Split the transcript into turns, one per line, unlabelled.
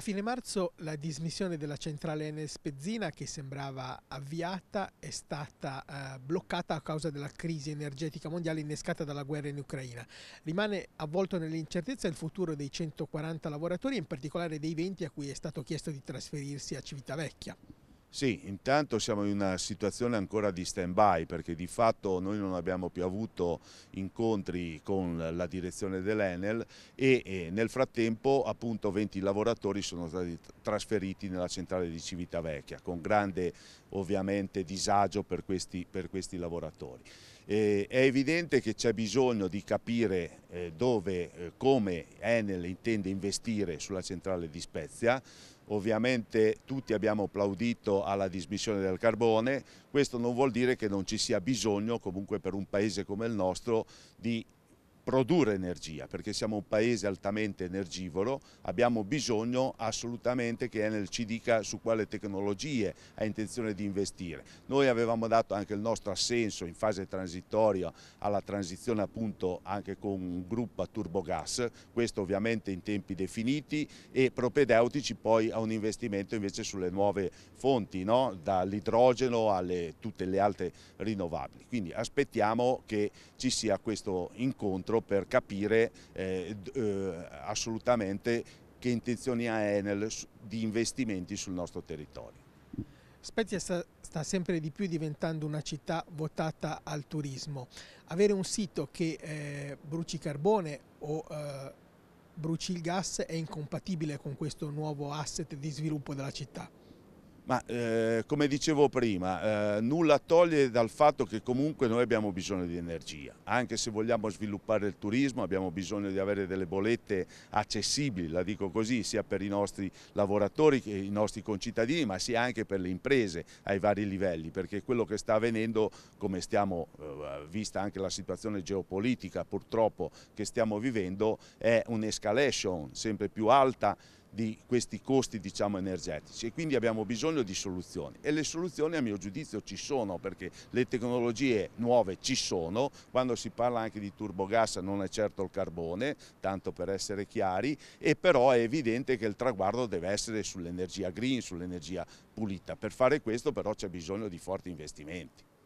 A fine marzo la dismissione della centrale Enes Pezzina, che sembrava avviata, è stata eh, bloccata a causa della crisi energetica mondiale innescata dalla guerra in Ucraina. Rimane avvolto nell'incertezza il futuro dei 140 lavoratori, in particolare dei 20 a cui è stato chiesto di trasferirsi a Civitavecchia.
Sì, intanto siamo in una situazione ancora di stand-by perché di fatto noi non abbiamo più avuto incontri con la direzione dell'Enel e, nel frattempo appunto 20 lavoratori sono stati trasferiti nella centrale di Civitavecchia con grande ovviamente disagio per questi, per questi lavoratori. Eh, è evidente che c'è bisogno di capire eh, dove, eh, come Enel intende investire sulla centrale di Spezia, ovviamente tutti abbiamo applaudito alla dismissione del carbone, questo non vuol dire che non ci sia bisogno comunque per un paese come il nostro di produrre energia, perché siamo un paese altamente energivoro, abbiamo bisogno assolutamente che Enel ci dica su quale tecnologie ha intenzione di investire. Noi avevamo dato anche il nostro assenso in fase transitoria alla transizione appunto anche con un gruppo a turbogas, questo ovviamente in tempi definiti e propedeutici poi a un investimento invece sulle nuove fonti, no? dall'idrogeno alle tutte le altre rinnovabili. Quindi aspettiamo che ci sia questo incontro loro per capire eh, eh, assolutamente che intenzioni ha Enel di investimenti sul nostro territorio.
Spezia sta, sta, sempre di più diventando una città votata al turismo. Avere un sito che eh, bruci carbone o eh, bruci il gas è incompatibile con questo nuovo asset di sviluppo della città.
Ma eh, come dicevo prima, eh, nulla toglie dal fatto che comunque noi abbiamo bisogno di energia, anche se vogliamo sviluppare il turismo abbiamo bisogno di avere delle bolette accessibili, la dico così, sia per i nostri lavoratori che i nostri concittadini, ma sia anche per le imprese ai vari livelli, perché quello che sta avvenendo, come stiamo eh, vista anche la situazione geopolitica purtroppo che stiamo vivendo, è un'escalation sempre più alta di questi costi diciamo, energetici e quindi abbiamo bisogno di soluzioni e le soluzioni a mio giudizio ci sono perché le tecnologie nuove ci sono, quando si parla anche di turbogas non è certo il carbone, tanto per essere chiari, e però è evidente che il traguardo deve essere sull'energia green, sull'energia pulita. Per fare questo però c'è bisogno di forti investimenti.